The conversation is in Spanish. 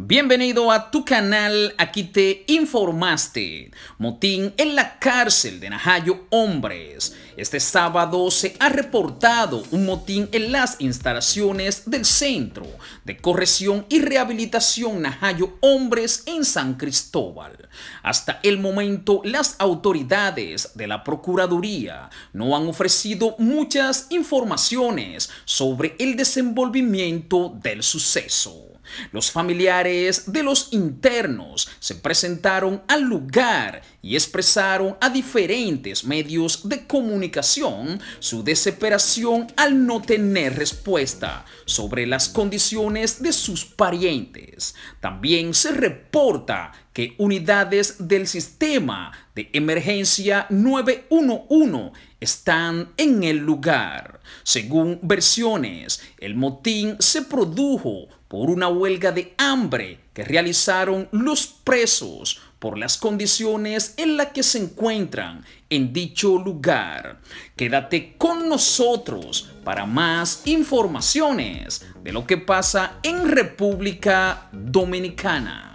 Bienvenido a tu canal, aquí te informaste. Motín en la cárcel de Najayo Hombres. Este sábado se ha reportado un motín en las instalaciones del Centro de Corrección y Rehabilitación Najayo Hombres en San Cristóbal. Hasta el momento, las autoridades de la Procuraduría no han ofrecido muchas informaciones sobre el desenvolvimiento del suceso. Los familiares de los internos se presentaron al lugar y expresaron a diferentes medios de comunicación su desesperación al no tener respuesta sobre las condiciones de sus parientes. También se reporta que unidades del sistema de emergencia 911 están en el lugar. Según versiones, el motín se produjo por una huelga de hambre que realizaron los presos por las condiciones en las que se encuentran en dicho lugar. Quédate con nosotros para más informaciones de lo que pasa en República Dominicana.